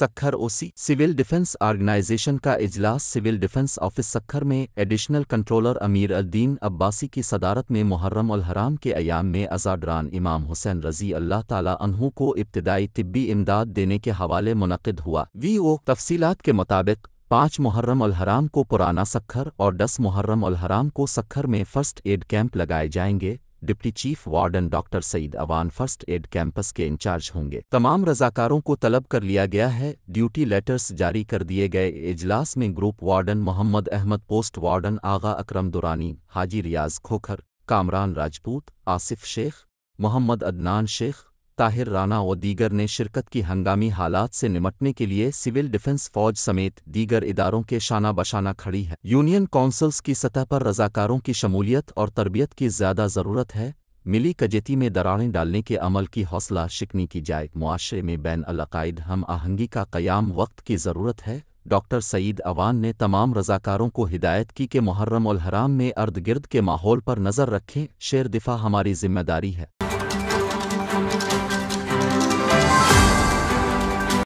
Sukkur OC civil defence organisation का इजलास civil defence office Sukkur में एडिशनल कंट्रोलर अमीर अद्दीन अब्बासी की सदारत में मुहर्रम हराम के अयाम में अजाडरान इमाम हुसैन रजी अल्लाह तहु को इब्तदाई तिब्बी इमदाद देने के हवाले मुनद हुआ वी ओ तफसीत के मुताबिक पाँच मुहर्रम अलहराम को पुराना सक्खर और दस मुहर्रम अलहराम को सक्खर में फ़र्स्ट एड कैंप लगाए जाएंगे deputy chief warden doctor Saeed Awan first aid camps के इंचार्ज होंगे तमाम रजाकारों को तलब कर लिया गया है ड्यूटी लेटर्स जारी कर दिए गए इजलास में group warden Mohammad Ahmed post warden Agha Akram Durrani Haji Riaz Khokhar Kamran Rajput Asif Sheikh Mohammad Adnan Sheikh Tahir Rana और दीगर ने शिरकत की हंगामी हालात से निमटने के लिए सिविल डिफेंस फौज समेत दीगर इदारों के शाना बशाना खड़ी है यूनियन काउंसिल्स की सतह पर रजाकारों की शमूलियत और तरबियत की ज्यादा ज़रूरत है मिली कजेती में दरारें डालने के अमल की हौसला शिकनी की जाए मुआशरे में बैन अलकायद हम आहंगी का क़याम वक्त की ज़रूरत है डॉक्टर सईद अवान ने तमाम रजाकारों को हिदायत की कि मुहर्रम हराम में अर्द गिर्द के माहौल पर नज़र रखें शेर दिफा हमारी जिम्मेदारी है